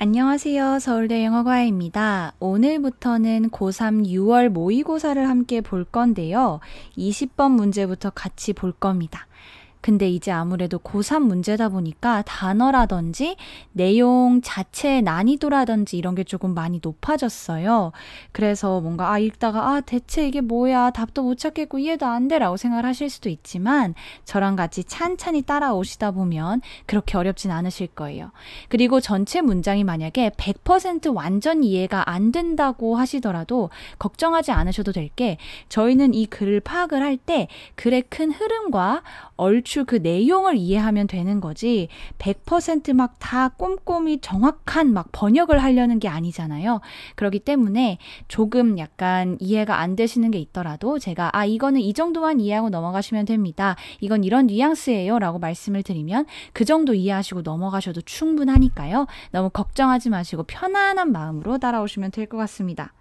안녕하세요. 서울대 영어과입니다. 오늘부터는 고3 6월 모의고사를 함께 볼 건데요. 20번 문제부터 같이 볼 겁니다. 근데 이제 아무래도 고3 문제다 보니까 단어라든지 내용 자체의 난이도라든지 이런 게 조금 많이 높아졌어요. 그래서 뭔가 아, 읽다가 아, 대체 이게 뭐야. 답도 못 찾겠고 이해도 안 돼라고 생각 하실 수도 있지만 저랑 같이 찬찬히 따라오시다 보면 그렇게 어렵진 않으실 거예요. 그리고 전체 문장이 만약에 100% 완전 이해가 안 된다고 하시더라도 걱정하지 않으셔도 될 게 저희는 이 글을 파악을 할 때 글의 큰 흐름과 얼추 연출 그 내용을 이해하면 되는 거지 100%막 다 꼼꼼히 정확한 막 번역을 하려는 게 아니잖아요. 그렇기 때문에 조금 약간 이해가 안 되시는 게 있더라도 제가 아 이거는 이 정도만 이해하고 넘어가시면 됩니다. 이건 이런 뉘앙스예요라고 말씀을 드리면 그 정도 이해하시고 넘어가셔도 충분하니까요. 너무 걱정하지 마시고 편안한 마음으로 따라오시면 될 것 같습니다.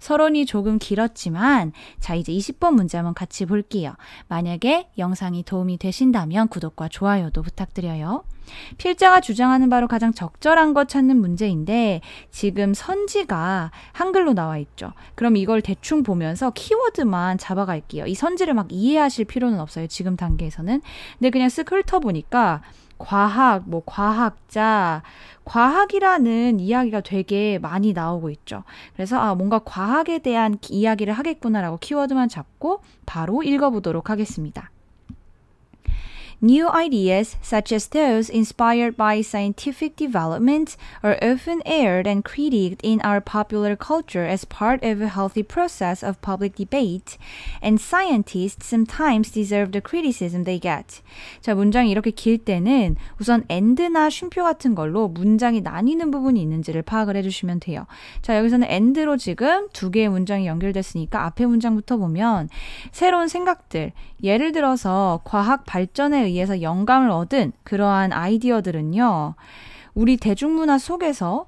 서론이 조금 길었지만 자 이제 20번 문제 한번 같이 볼게요. 만약에 영상이 도움이 되신다면 구독과 좋아요도 부탁드려요. 필자가 주장하는 바로 가장 적절한 것 찾는 문제인데 지금 선지가 한글로 나와 있죠. 그럼 이걸 대충 보면서 키워드만 잡아갈게요. 이 선지를 막 이해하실 필요는 없어요. 지금 단계에서는. 근데 그냥 스크롤터 보니까 과학, 뭐 과학자, 과학이라는 이야기가 되게 많이 나오고 있죠. 그래서 아, 뭔가 과학에 대한 이야기를 하겠구나라고 키워드만 잡고 바로 읽어보도록 하겠습니다. New ideas, such as those inspired by scientific development, are often aired and critiqued in our popular culture as part of a healthy process of public debate, and scientists sometimes deserve the criticism they get. 자, 문장이 이렇게 길 때는 우선 and나 쉼표 같은 걸로 문장이 나뉘는 부분이 있는지를 파악을 해주시면 돼요. 자, 여기서는 and로 지금 두 개의 문장이 연결됐으니까 앞에 문장부터 보면 새로운 생각들, 예를 들어서 과학 발전에 의해서 영감을 얻은 그러한 아이디어들은요, 우리 대중문화 속에서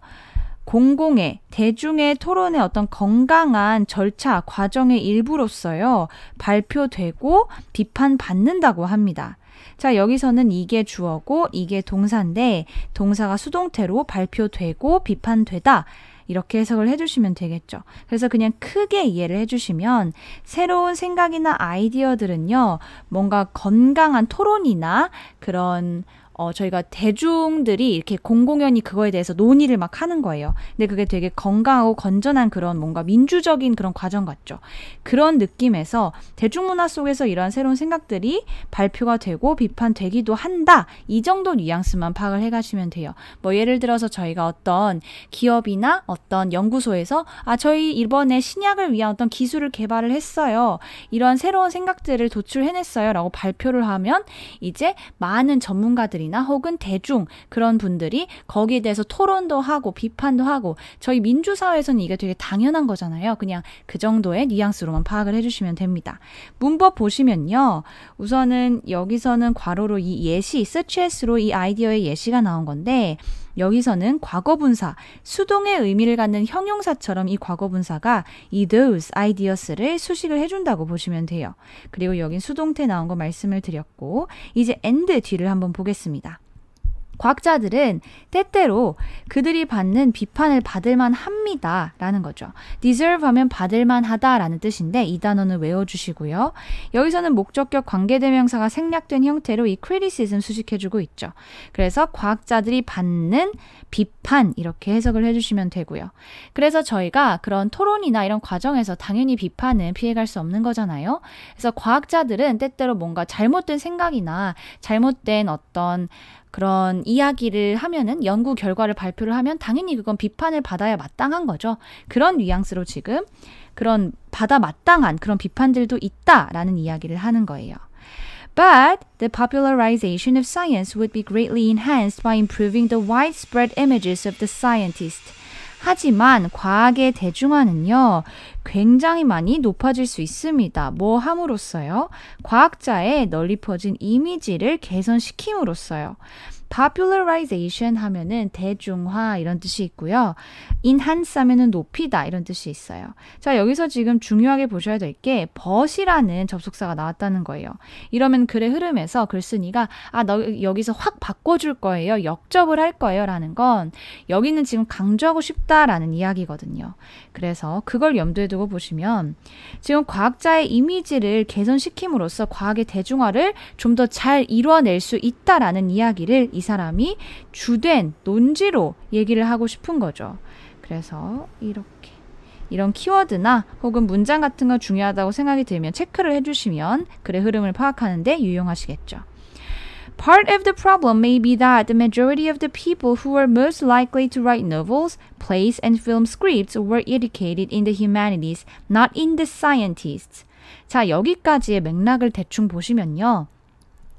공공의, 대중의 토론의 어떤 건강한 절차, 과정의 일부로서요, 발표되고 비판받는다고 합니다. 자, 여기서는 이게 주어고 이게 동사인데 동사가 수동태로 발표되고 비판되다 이렇게 해석을 해주시면 되겠죠. 그래서 그냥 크게 이해를 해주시면 새로운 생각이나 아이디어들은요, 뭔가 건강한 토론이나 그런 어, 저희가 대중들이 이렇게 공공연히 그거에 대해서 논의를 막 하는 거예요. 근데 그게 되게 건강하고 건전한 그런 뭔가 민주적인 그런 과정 같죠. 그런 느낌에서 대중문화 속에서 이러한 새로운 생각들이 발표가 되고 비판되기도 한다. 이 정도 뉘앙스만 파악을 해 가시면 돼요. 뭐 예를 들어서 저희가 어떤 기업이나 어떤 연구소에서 아, 저희 이번에 신약을 위한 어떤 기술을 개발을 했어요. 이런 새로운 생각들을 도출해냈어요. 라고 발표를 하면 이제 많은 전문가들이 분들이나 혹은 대중 그런 분들이 거기에 대해서 토론도 하고 비판도 하고 저희 민주사회에서는 이게 되게 당연한 거잖아요. 그냥 그 정도의 뉘앙스로만 파악을 해주시면 됩니다. 문법 보시면요. 우선은 여기서는 괄호로 이 예시, 스트레스로 이 아이디어의 예시가 나온 건데 여기서는 과거분사, 수동의 의미를 갖는 형용사처럼 이 과거분사가 이 those ideas를 수식을 해준다고 보시면 돼요. 그리고 여긴 수동태 나온 거 말씀을 드렸고 이제 end 뒤를 한번 보겠습니다. 과학자들은 때때로 그들이 받는 비판을 받을만 합니다. 라는 거죠. deserve 하면 받을만 하다 라는 뜻인데 이 단어는 외워주시고요. 여기서는 목적격 관계대명사가 생략된 형태로 이 criticism 수식해주고 있죠. 그래서 과학자들이 받는 비판 이렇게 해석을 해주시면 되고요. 그래서 저희가 그런 토론이나 이런 과정에서 당연히 비판은 피해갈 수 없는 거잖아요. 그래서 과학자들은 때때로 뭔가 잘못된 생각이나 잘못된 어떤 그런 이야기를 하면은 연구 결과를 발표를 하면 당연히 그건 비판을 받아야 마땅한 거죠. 그런 뉘앙스로 지금 그런 받아 마땅한 그런 비판들도 있다라는 이야기를 하는 거예요. But the popularization of science would be greatly enhanced by improving the widespread images of the scientist. 하지만 과학의 대중화는요, 굉장히 많이 높아질 수 있습니다. 뭐 함으로써요? 과학자의 널리 퍼진 이미지를 개선시킴으로써요. popularization 하면은 대중화 이런 뜻이 있고요. enhance 하면은 높이다 이런 뜻이 있어요. 자, 여기서 지금 중요하게 보셔야 될게 but이라는 접속사가 나왔다는 거예요. 이러면 글의 흐름에서 글쓴이가 아, 너 여기서 확 바꿔 줄 거예요. 역접을 할 거예요라는 건 여기는 지금 강조하고 싶다라는 이야기거든요. 그래서 그걸 염두에 두고 보시면 지금 과학자의 이미지를 개선시킴으로써 과학의 대중화를 좀 더 잘 이루어낼 수 있다라는 이야기를 이 사람이 주된 논지로 얘기를 하고 싶은 거죠. 그래서 이렇게 이런 키워드나 혹은 문장 같은 거 중요하다고 생각이 들면 체크를 해주시면 글의 흐름을 파악하는데 유용하시겠죠. Part of the problem may be that the majority of the people who are most likely to write novels, plays, and film scripts were educated in the humanities, not in the scientists. 자, 여기까지의 맥락을 대충 보시면요.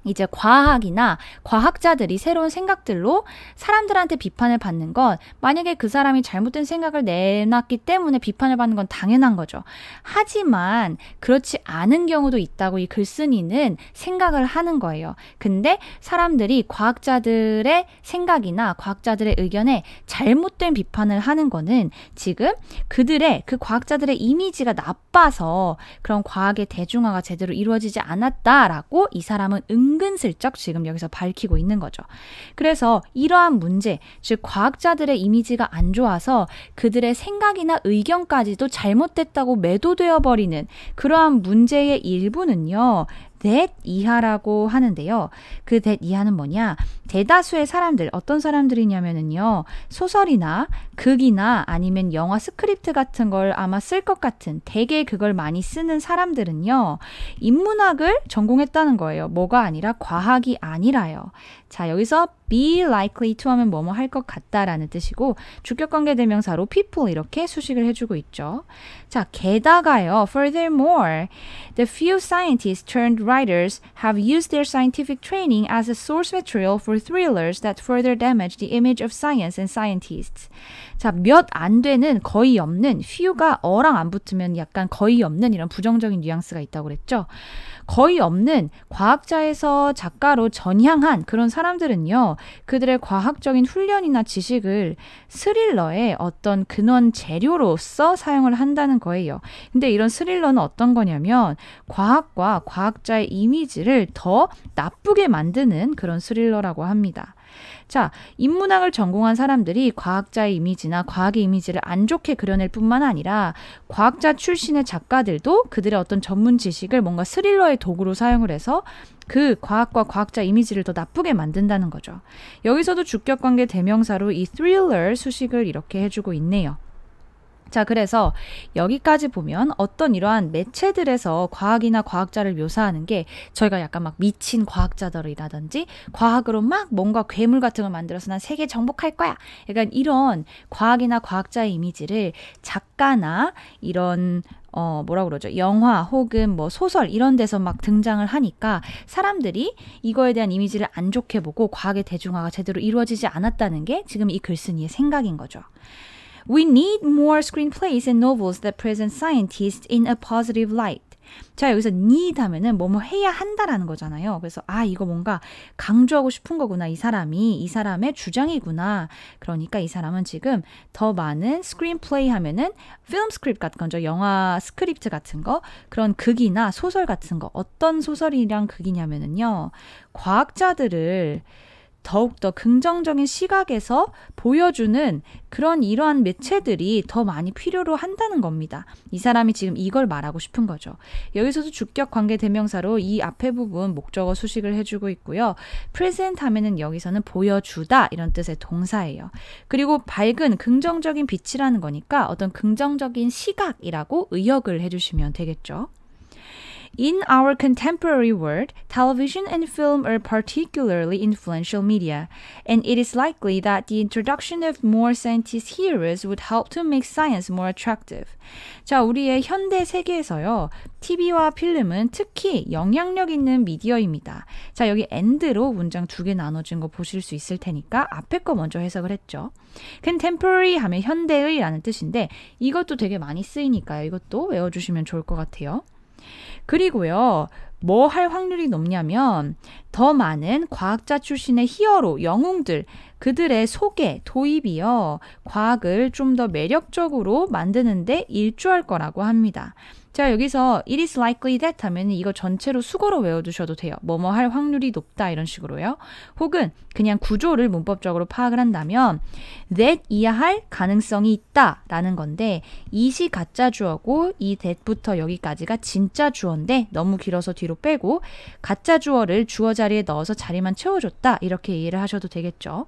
이제 과학이나 과학자들이 새로운 생각들로 사람들한테 비판을 받는 건 만약에 그 사람이 잘못된 생각을 내놨기 때문에 비판을 받는 건 당연한 거죠. 하지만 그렇지 않은 경우도 있다고 이 글쓴이는 생각을 하는 거예요. 근데 사람들이 과학자들의 생각이나 과학자들의 의견에 잘못된 비판을 하는 거는 지금 그들의 그 과학자들의 이미지가 나빠서 그런 과학의 대중화가 제대로 이루어지지 않았다라고 이 사람은 응 은근슬쩍 지금 여기서 밝히고 있는 거죠. 그래서 이러한 문제, 즉 과학자들의 이미지가 안 좋아서 그들의 생각이나 의견까지도 잘못됐다고 매도되어 버리는 그러한 문제의 일부는요. that 이하라고 하는데요. 그 that 이하는 뭐냐? 대다수의 사람들, 어떤 사람들이냐면은요. 소설이나 극이나 아니면 영화 스크립트 같은 걸 아마 쓸 것 같은 대개 그걸 많이 쓰는 사람들은요. 인문학을 전공했다는 거예요. 뭐가 아니라 과학이 아니라요. 자, 여기서 be likely to 하면 뭐뭐 할 것 같다라는 뜻이고 주격관계 대명사로 people 이렇게 수식을 해주고 있죠. 자, 게다가요. Furthermore, the few scientists turned writers have used their scientific training as a source material for thrillers that further damage the image of science and scientists. 자, 몇 안 되는 거의 없는 few가 어랑 안 붙으면 약간 거의 없는 이런 부정적인 뉘앙스가 있다고 그랬죠. 거의 없는 과학자에서 작가로 전향한 그런 사람들은요. 그들의 과학적인 훈련이나 지식을 스릴러의 어떤 근원 재료로서 사용을 한다는 거예요. 근데 이런 스릴러는 어떤 거냐면 과학과 과학자의 이미지를 더 나쁘게 만드는 그런 스릴러라고 합니다. 자, 인문학을 전공한 사람들이 과학자의 이미지나 과학의 이미지를 안 좋게 그려낼 뿐만 아니라 과학자 출신의 작가들도 그들의 어떤 전문 지식을 뭔가 스릴러의 도구로 사용을 해서 그 과학과 과학자 이미지를 더 나쁘게 만든다는 거죠. 여기서도 주격 관계 대명사로 이 thriller 수식을 이렇게 해주고 있네요. 자, 그래서 여기까지 보면 어떤 이러한 매체들에서 과학이나 과학자를 묘사하는 게 저희가 약간 막 미친 과학자들이라든지 과학으로 막 뭔가 괴물 같은 걸 만들어서 난 세계 정복할 거야. 약간 이런 과학이나 과학자의 이미지를 작가나 이런 어, 뭐라 그러죠? 영화 혹은 뭐 소설 이런 데서 막 등장을 하니까 사람들이 이거에 대한 이미지를 안 좋게 보고 과학의 대중화가 제대로 이루어지지 않았다는 게 지금 이 글쓴이의 생각인 거죠. We need more screenplays and novels that present scientists in a positive light. 자, 여기서 need 하면은 뭐뭐 해야 한다라는 거잖아요. 그래서 아, 이거 뭔가 강조하고 싶은 거구나. 이 사람이 이 사람의 주장이구나. 그러니까 이 사람은 지금 더 많은 스크린플레이 하면은 필름 스크립트 같은 거죠. 영화 스크립트 같은 거. 그런 극이나 소설 같은 거. 어떤 소설이랑 극이냐면은요. 과학자들을 더욱더 긍정적인 시각에서 보여주는 그런 이러한 매체들이 더 많이 필요로 한다는 겁니다. 이 사람이 지금 이걸 말하고 싶은 거죠. 여기서도 주격 관계 대명사로 이 앞에 부분 목적어 수식을 해주고 있고요. present 하면은 여기서는 보여주다 이런 뜻의 동사예요. 그리고 밝은 긍정적인 빛이라는 거니까 어떤 긍정적인 시각이라고 의역을 해주시면 되겠죠. In our contemporary world, television and film are particularly influential media, and it is likely that the introduction of more scientist heroes would help to make science more attractive. 자, 우리의 현대 세계에서요, TV와 필름은 특히 영향력 있는 미디어입니다. 자, 여기 and로 문장 두 개 나눠진 거 보실 수 있을 테니까 앞에 거 먼저 해석을 했죠. contemporary 하면 현대의라는 뜻인데 이것도 되게 많이 쓰이니까요. 이것도 외워주시면 좋을 것 같아요. 그리고요. 뭐 할 확률이 높냐면 더 많은 과학자 출신의 히어로, 영웅들, 그들의 소개, 도입이요. 과학을 좀 더 매력적으로 만드는데 일조할 거라고 합니다. 자, 여기서 it is likely that 하면 이거 전체로 수거로 외워두셔도 돼요. 뭐뭐 할 확률이 높다 이런 식으로요. 혹은 그냥 구조를 문법적으로 파악을 한다면 that 이하할 가능성이 있다 라는 건데 이시 가짜 주어고 이 that부터 여기까지가 진짜 주어인데 너무 길어서 뒤로 빼고 가짜 주어를 주어 자리에 넣어서 자리만 채워줬다 이렇게 이해를 하셔도 되겠죠.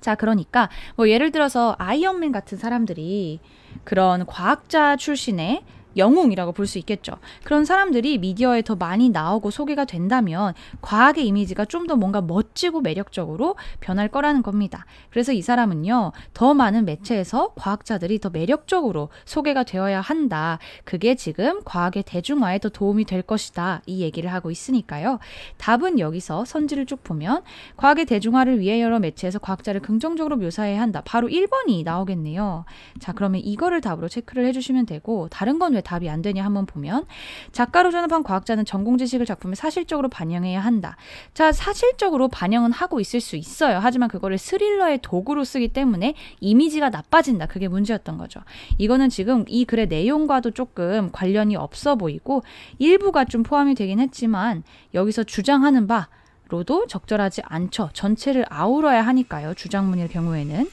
자, 그러니까 뭐 예를 들어서 아이언맨 같은 사람들이 그런 과학자 출신의 영웅이라고 볼 수 있겠죠. 그런 사람들이 미디어에 더 많이 나오고 소개가 된다면 과학의 이미지가 좀 더 뭔가 멋지고 매력적으로 변할 거라는 겁니다. 그래서 이 사람은요, 더 많은 매체에서 과학자들이 더 매력적으로 소개가 되어야 한다. 그게 지금 과학의 대중화에 더 도움이 될 것이다. 이 얘기를 하고 있으니까요. 답은 여기서 선지를 쭉 보면 과학의 대중화를 위해 여러 매체에서 과학자를 긍정적으로 묘사해야 한다. 바로 1번이 나오겠네요. 자, 그러면 이거를 답으로 체크를 해주시면 되고 다른 건왜 답이 안 되냐 한번 보면 작가로 전업한 과학자는 전공 지식을 작품에 사실적으로 반영해야 한다. 자, 사실적으로 반영은 하고 있을 수 있어요. 하지만 그거를 스릴러의 도구로 쓰기 때문에 이미지가 나빠진다. 그게 문제였던 거죠. 이거는 지금 이 글의 내용과도 조금 관련이 없어 보이고 일부가 좀 포함이 되긴 했지만 여기서 주장하는 바 로도 적절하지 않죠. 전체를 아우러야 하니까요. 주장문일 경우에는.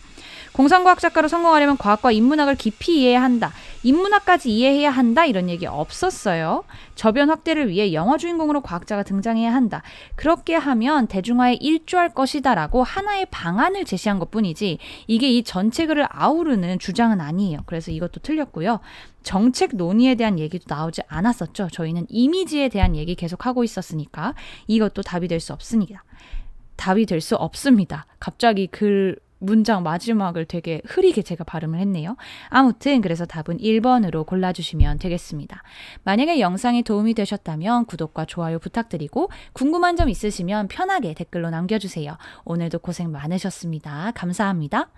공상과학 작가로 성공하려면 과학과 인문학을 깊이 이해해야 한다. 인문학까지 이해해야 한다 이런 얘기 없었어요. 저변 확대를 위해 영화 주인공으로 과학자가 등장해야 한다. 그렇게 하면 대중화에 일조할 것이다라고 하나의 방안을 제시한 것뿐이지 이게 이 전체 글을 아우르는 주장은 아니에요. 그래서 이것도 틀렸고요. 정책 논의에 대한 얘기도 나오지 않았었죠. 저희는 이미지에 대한 얘기 계속 하고 있었으니까 이것도 답이 될 수 없습니다. 답이 될 수 없습니다. 갑자기 글 문장 마지막을 되게 흐리게 제가 발음을 했네요. 아무튼 그래서 답은 1번으로 골라주시면 되겠습니다. 만약에 영상이 도움이 되셨다면 구독과 좋아요 부탁드리고 궁금한 점 있으시면 편하게 댓글로 남겨주세요. 오늘도 고생 많으셨습니다. 감사합니다.